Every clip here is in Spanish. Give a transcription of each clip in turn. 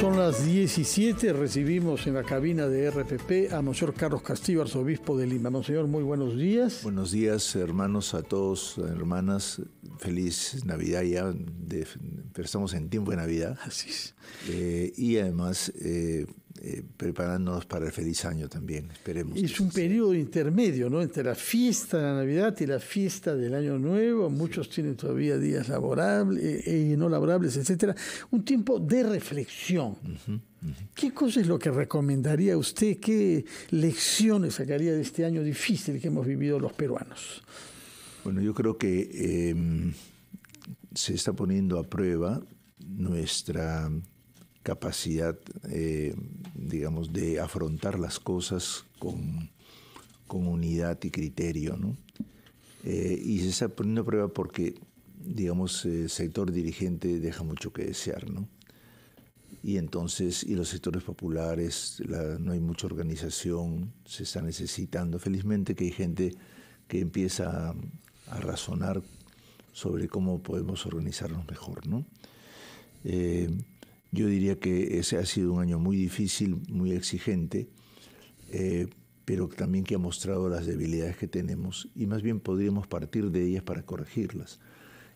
Son las 17, recibimos en la cabina de RPP a Monseñor Carlos Castillo, arzobispo de Lima. Monseñor, muy buenos días. Buenos días, hermanos, a todos, hermanas. Feliz Navidad ya, pero estamos en tiempo de Navidad. Así es. Eh, y además, eh, eh, preparándonos para el feliz año también, esperemos. Es un periodo intermedio, ¿no? Entre la fiesta de la Navidad y la fiesta del Año Nuevo, muchos tienen todavía días laborables, y eh, eh, no laborables, etcétera. Un tiempo de reflexión. ¿Qué cosa es lo que recomendaría usted? ¿Qué lecciones sacaría de este año difícil que hemos vivido los peruanos? Bueno, yo creo que em, se está poniendo a prueba nuestra capacidad, eh, digamos, de afrontar las cosas con, con unidad y criterio. ¿no? Eh, y está poniendo a prueba porque, digamos, eh, el sector dirigente deja mucho que desear. ¿no? Y entonces, y los sectores populares, no hay mucha organización, se está necesitando. Felizmente que hay gente que empieza a, razonar sobre cómo podemos organizarnos mejor. ¿no? Eh, yo diría que ese ha sido un año muy difícil, muy exigente, eh, pero también que ha mostrado las debilidades que tenemos y más bien podríamos partir de ellas para corregirlas.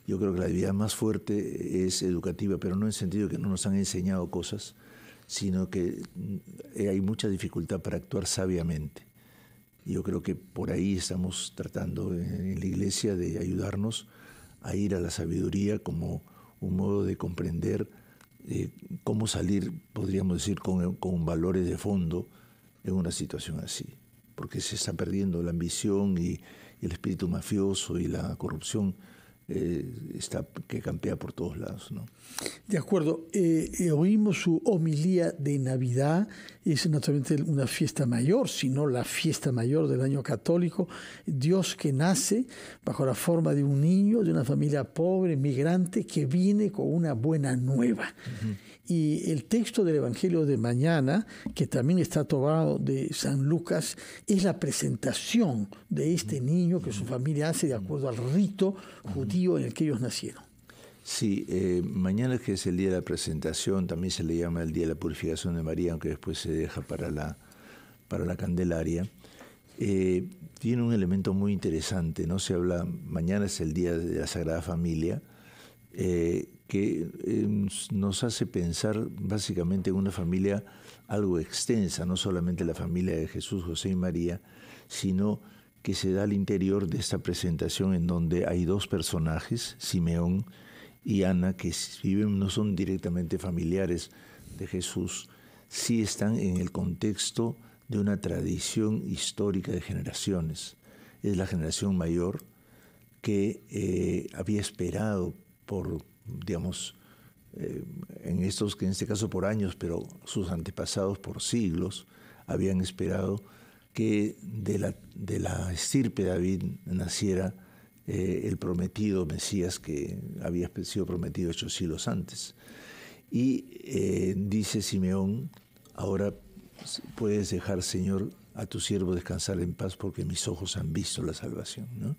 Yo creo que la debilidad más fuerte es educativa, pero no en el sentido que no nos han enseñado cosas, sino que mm, eh, hay mucha dificultad para actuar sabiamente. Yo creo que por ahí estamos tratando en la iglesia de ayudarnos a ir a la sabiduría como un modo de comprender eh, cómo salir, podríamos decir, con, valores de fondo en una situación así. Porque se está perdiendo la ambición y el espíritu mafioso y la corrupción eh, está, que campea por todos lados. ¿no? De acuerdo, eh, eh, oímos su homilía de Navidad, es naturalmente una fiesta mayor, sino la fiesta mayor del año católico, Dios que nace bajo la forma de un niño, de una familia pobre, migrante, que viene con una buena nueva. Y el texto del Evangelio de mañana, que también está tomado de San Lucas, es la presentación de este niño que su familia hace de acuerdo al rito judío en el que ellos nacieron. Sí, eh, mañana que es el día de la presentación, también se le llama el día de la purificación de María, aunque después se deja para la, para la Candelaria. Eh, tiene un elemento muy interesante, ¿no? Se habla, mañana es el día de la Sagrada Familia, eh, que eh, nos hace pensar básicamente en una familia algo extensa, no solamente la familia de Jesús, José y María, sino que se da al interior de esta presentación en donde hay dos personajes, Simeón y Ana, que no son directamente familiares de Jesús, sí están en el contexto de una tradición histórica de generaciones. Es la generación mayor que eh, había esperado por digamos, eh, en estos que en este caso por años, pero sus antepasados por siglos habían esperado que de la, estirpe David naciera eh, el prometido Mesías que había sido prometido ocho siglos antes. Y eh, dice Simeón, ahora puedes dejar, Señor, a tu siervo descansar en paz porque mis ojos han visto la salvación. ¿no?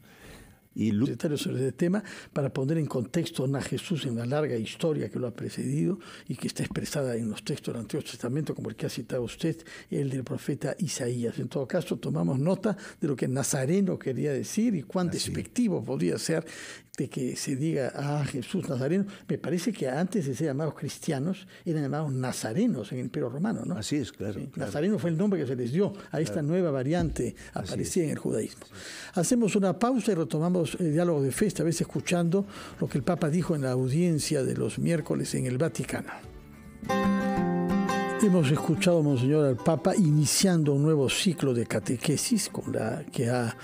y este sobre este tema para poner en contexto a Jesús en la larga historia que lo ha precedido y que está expresada en los textos del Antiguo Testamento, como el que ha citado usted, el del profeta Isaías. En todo caso, tomamos nota de lo que Nazareno quería decir y cuán despectivo podía ser de que se diga, ah, Jesús Nazareno, me parece que antes de ser llamados cristianos, eran llamados nazarenos en el Imperio Romano, ¿no? Así es, claro. Nazareno fue el nombre que se les dio a esta nueva variante aparecía en el judaísmo. Hacemos una pausa y retomamos el diálogo de fe, esta vez escuchando lo que el Papa dijo en la audiencia de los miércoles en el Vaticano hemos escuchado, Monseñor, al Papa iniciando un nuevo ciclo de catequesis con la que ha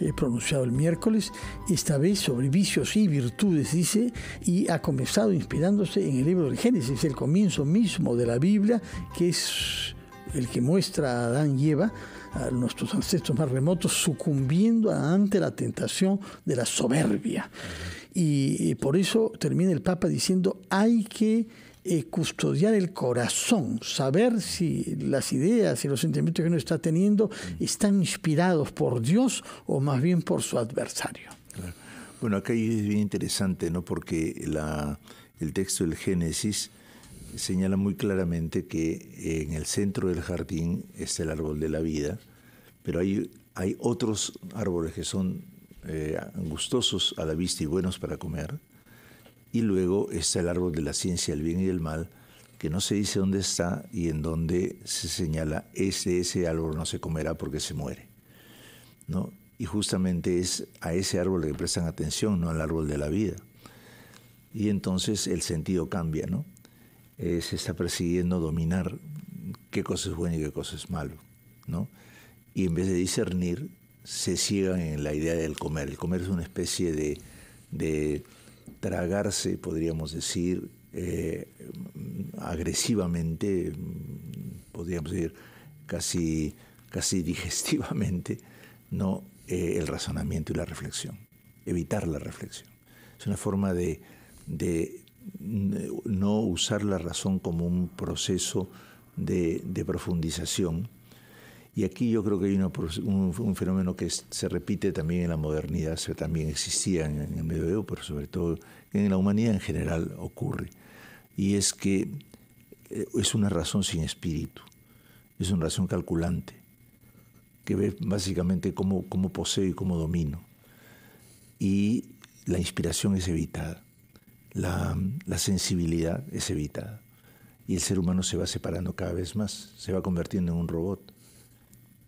eh, pronunciado el miércoles, esta vez sobre vicios y virtudes, dice, y ha comenzado inspirándose en el libro del Génesis, el comienzo mismo de la Biblia, que es el que muestra a Adán y Eva, a nuestros ancestros más remotos, sucumbiendo ante la tentación de la soberbia. Y eh, por eso termina el Papa diciendo, hay que custodiar el corazón, saber si las ideas y los sentimientos que uno está teniendo mm. están inspirados por Dios o más bien por su adversario. Bueno, acá es bien interesante, ¿no? Porque la, el texto del Génesis señala muy claramente que en el centro del jardín está el árbol de la vida, pero hay, hay otros árboles que son eh, gustosos a la vista y buenos para comer, y luego está el árbol de la ciencia, el bien y del mal, que no se dice dónde está y en dónde se señala ese, ese árbol no se comerá porque se muere. ¿no? Y justamente es a ese árbol le prestan atención, no al árbol de la vida. Y entonces el sentido cambia, ¿no? Eh, se está persiguiendo dominar qué cosa es buena y qué cosa es malo, ¿no? Y en vez de discernir, se ciega en la idea del comer. El comer es una especie de tragarse, podríamos decir, eh, agresivamente, podríamos decir, casi, casi digestivamente, no eh, el razonamiento y la reflexión, evitar la reflexión. Es una forma de, no usar la razón como un proceso de profundización, y aquí yo creo que hay un, fenómeno que se repite también en la modernidad, se, también existía en, el medioevo, pero sobre todo en la humanidad en general ocurre. Y es que eh, es una razón sin espíritu, es una razón calculante, que ve básicamente cómo, cómo poseo y cómo domino. Y la inspiración es evitada, la, la sensibilidad es evitada. Y el ser humano se va separando cada vez más, se va convirtiendo en un robot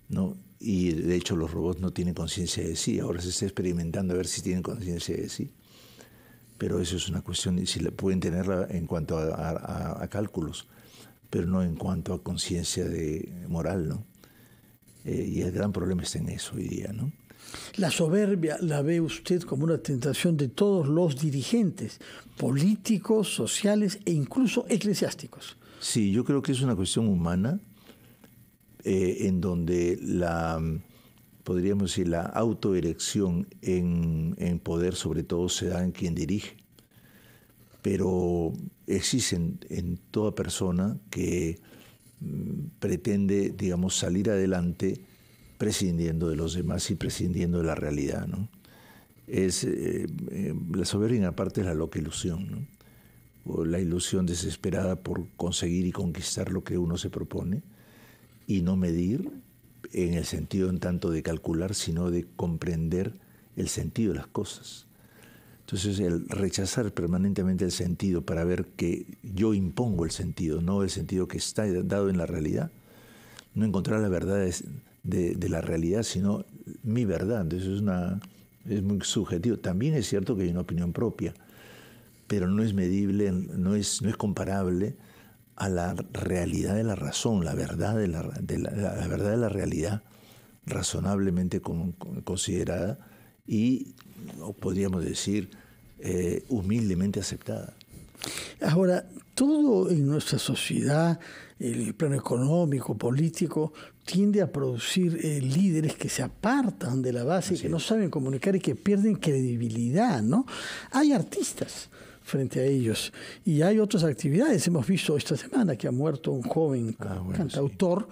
¿no? Y de hecho los robots no tienen conciencia de sí, ahora se está experimentando a ver si tienen conciencia de sí. Pero eso es una cuestión, y si la, pueden tenerla en cuanto a, cálculos, pero no en cuanto a conciencia de moral, ¿no? Eh, y el gran problema está en eso hoy día, La soberbia la ve usted como una tentación de todos los dirigentes, políticos, sociales e incluso eclesiásticos. Sí, yo creo que es una cuestión humana eh, en donde la, podríamos decir, la autodirección en, poder sobre todo se da en quien dirige. Pero existen en toda persona que mm, pretende, digamos, salir adelante prescindiendo de los demás y prescindiendo de la realidad. ¿no? Es, eh, eh, la soberbia aparte es la loca ilusión, ¿no? o la ilusión desesperada por conseguir y conquistar lo que uno se propone y no medir en el sentido en tanto de calcular, sino de comprender el sentido de las cosas. Entonces, el rechazar permanentemente el sentido para ver que yo impongo el sentido, no el sentido que está dado en la realidad, no encontrar la verdad de, la realidad, sino mi verdad. Entonces, es, una, es muy subjetivo. También es cierto que hay una opinión propia, pero no es medible, no es, no es comparable a la realidad de la razón, la verdad de la, verdad de la realidad razonablemente considerada y, podríamos decir, eh, humildemente aceptada. Ahora, todo en nuestra sociedad, el plano económico, político, tiende a producir eh, líderes que se apartan de la base, que no saben comunicar y que pierden credibilidad, ¿no? Hay artistas frente a ellos. Y hay otras actividades. Hemos visto esta semana que ha muerto un joven ah, cantautor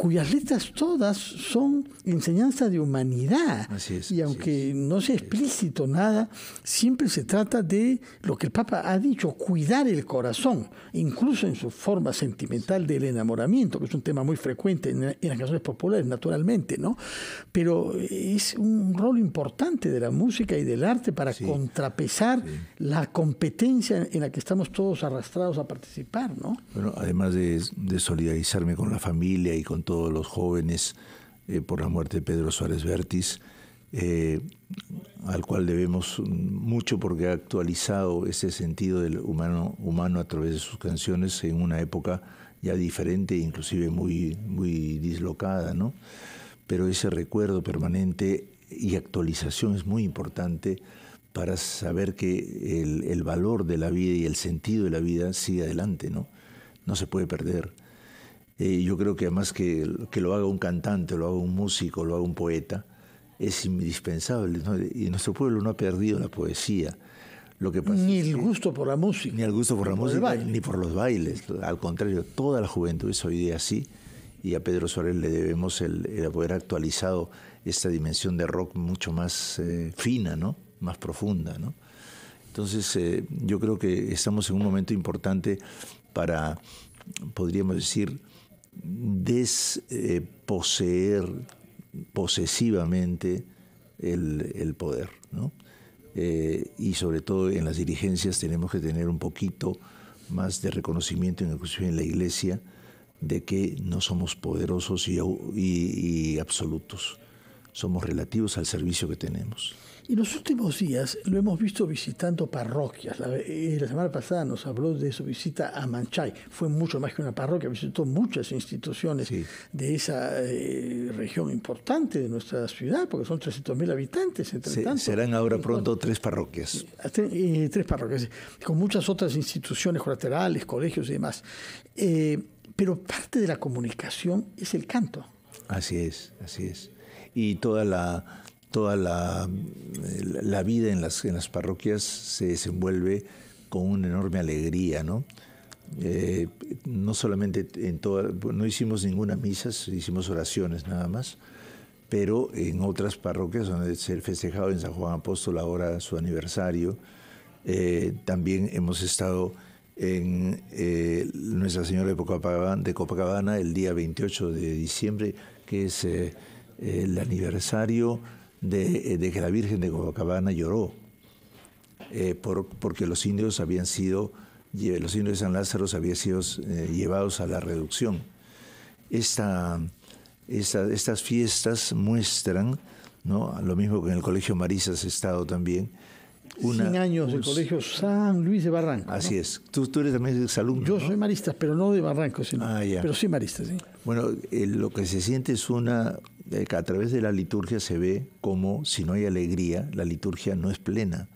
cuyas letras todas son enseñanza de humanidad. y aunque no sea explícito nada, siempre se trata de lo que el Papa ha dicho, cuidar el corazón, incluso en su forma sentimental del enamoramiento, que es un tema muy frecuente en, las canciones populares, naturalmente, ¿no? Pero es un rol importante de la música y del arte para contrapesar la competencia en la que estamos todos arrastrados a participar, ¿no? Bueno, además de, de solidarizarme con la familia y con todos los jóvenes eh, por la muerte de Pedro Suárez Vértiz, eh, al cual debemos mucho porque ha actualizado ese sentido del humano, humano a través de sus canciones en una época ya diferente, e inclusive muy, muy dislocada, ¿no? Pero ese recuerdo permanente y actualización es muy importante para saber que el, el valor de la vida y el sentido de la vida sigue adelante, ¿no? No se puede perder. Eh, yo creo que además que, que, lo haga un cantante, lo haga un músico, lo haga un poeta, es indispensable. Y nuestro pueblo no ha perdido la poesía. Lo que pasa ni el gusto por la música. Ni el gusto por la música, ni por los bailes. Al contrario, toda la juventud es hoy día así. Y a Pedro Suárez le debemos el, el haber actualizado esta dimensión de rock mucho más eh, fina, ¿no? más profunda. ¿no? Entonces, eh, yo creo que estamos en un momento importante para, podríamos decir, desposeer posesivamente el, poder. Eh, y sobre todo en las dirigencias tenemos que tener un poquito más de reconocimiento, inclusive en la iglesia, de que no somos poderosos y absolutos, somos relativos al servicio que tenemos. Y los últimos días lo hemos visto visitando parroquias. Eh, la, semana pasada nos habló de su visita a Manchay. Fue mucho más que una parroquia, visitó muchas instituciones de esa eh, región importante de nuestra ciudad, porque son 300.000 habitantes. Entre serán ahora pronto tres parroquias. Eh, tres parroquias, con muchas otras instituciones colaterales, colegios y demás. pero parte de la comunicación es el canto. Así es, así es. Y toda la toda eh, la, vida en las, en las parroquias se desenvuelve con una enorme alegría, ¿no? Eh, no solamente en toda, no hicimos ninguna misa, hicimos oraciones nada más, pero en otras parroquias donde se festejado en San Juan Apóstol ahora su aniversario, eh, también hemos estado en Nuestra Señora de Copacabana, de Copacabana, el día 28 de diciembre, que es el aniversario de, eh, de que la Virgen de Copacabana lloró eh, por, porque los indios habían sido, los indios de San Lázaro habían sido eh, llevados a la reducción. Esta, estas fiestas muestran, ¿no? lo mismo que en el Colegio Marisas he estado también, una, 100 años del Colegio San Luis de Barranco. Así es. Tú, tú, eres también exalumno. Yo soy marista, pero no de Barranco, sino, ah, pero sí marista, sí. Bueno, lo que se siente es una, eh, a través de la liturgia se ve como si no hay alegría, la liturgia no es plena.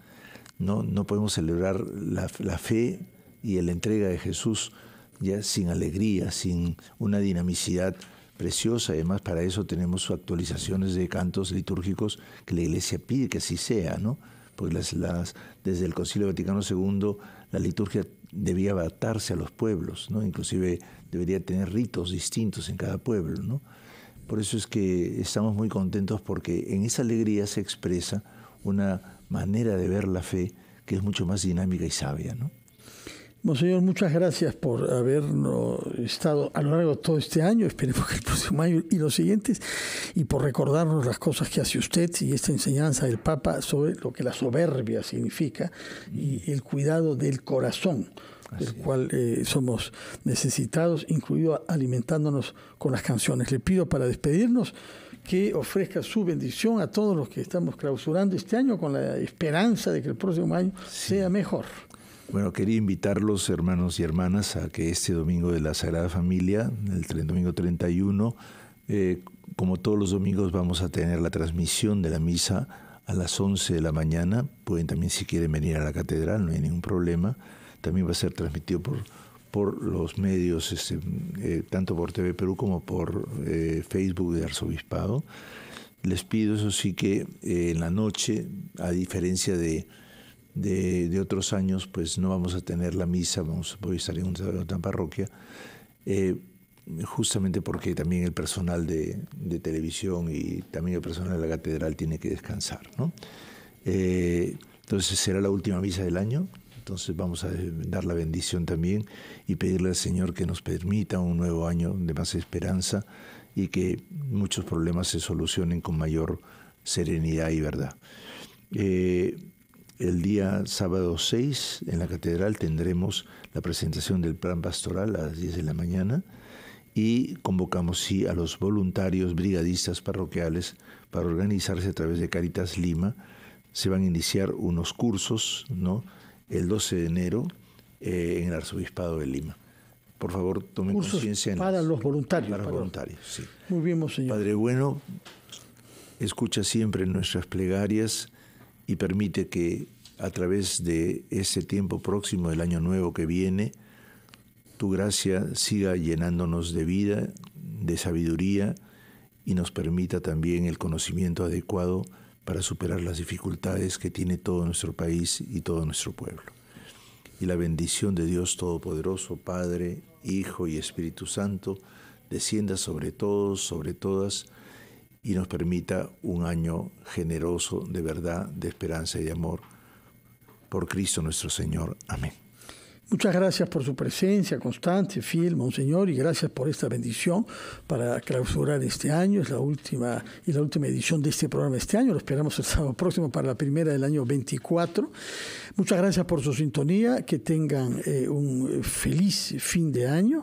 No, no podemos celebrar la, fe y la entrega de Jesús ya sin alegría, sin una dinamicidad preciosa. Además, para eso tenemos actualizaciones de cantos litúrgicos que la Iglesia pide que así sea, ¿no? Pues las, desde el Concilio Vaticano II la liturgia debía adaptarse a los pueblos, ¿no? Inclusive debería tener ritos distintos en cada pueblo, ¿no? Por eso es que estamos muy contentos porque en esa alegría se expresa una manera de ver la fe que es mucho más dinámica y sabia. ¿no? Monseñor, muchas gracias por habernos estado a lo largo de todo este año, esperemos que el próximo año y los siguientes, y por recordarnos las cosas que hace usted y esta enseñanza del Papa sobre lo que la soberbia significa y el cuidado del corazón del cual eh, somos necesitados, incluido alimentándonos con las canciones. Le pido para despedirnos que ofrezca su bendición a todos los que estamos clausurando este año con la esperanza de que el próximo año sea mejor. Bueno, quería invitarlos, hermanos y hermanas, a que este domingo de la Sagrada Familia, el domingo 31, eh, como todos los domingos vamos a tener la transmisión de la misa a las 11 de la mañana. Pueden también, si quieren, venir a la catedral, no hay ningún problema también va a ser transmitido por, por los medios, este, eh, tanto por TV Perú como por eh, Facebook de Arzobispado. Les pido, eso sí, que eh, en la noche, a diferencia de, de, otros años, pues no vamos a tener la misa, vamos, voy a estar en otra parroquia, justamente porque también el personal de, de, televisión y también el personal de la catedral tiene que descansar. ¿no? entonces será la última misa del año, entonces vamos a dar la bendición también y pedirle al Señor que nos permita un nuevo año de más esperanza y que muchos problemas se solucionen con mayor serenidad y verdad. Eh, el día sábado 6 en la catedral tendremos la presentación del plan pastoral a las 10 de la mañana y convocamos sí a los voluntarios, brigadistas parroquiales para organizarse a través de Caritas Lima. Se van a iniciar unos cursos, ¿no? el 12 de enero eh, en el Arzobispado de Lima. Por favor, tome conciencia. Para los voluntarios. Para los voluntarios, sí. Muy bien, Monseñor. Padre Bueno, escucha siempre nuestras plegarias y permite que a través de ese tiempo próximo del año nuevo que viene, tu gracia siga llenándonos de vida, de sabiduría y nos permita también el conocimiento adecuado para superar las dificultades que tiene todo nuestro país y todo nuestro pueblo. Y la bendición de Dios Todopoderoso, Padre, Hijo y Espíritu Santo, descienda sobre todos, sobre todas, y nos permita un año generoso de verdad, de esperanza y de amor. Por Cristo nuestro Señor. Amén. Muchas gracias por su presencia constante, fiel, Monseñor, y gracias por esta bendición para clausurar este año. Es la última y la última edición de este programa este año. Lo esperamos el sábado próximo para la primera del año 24. Muchas gracias por su sintonía. Que tengan eh, un feliz fin de año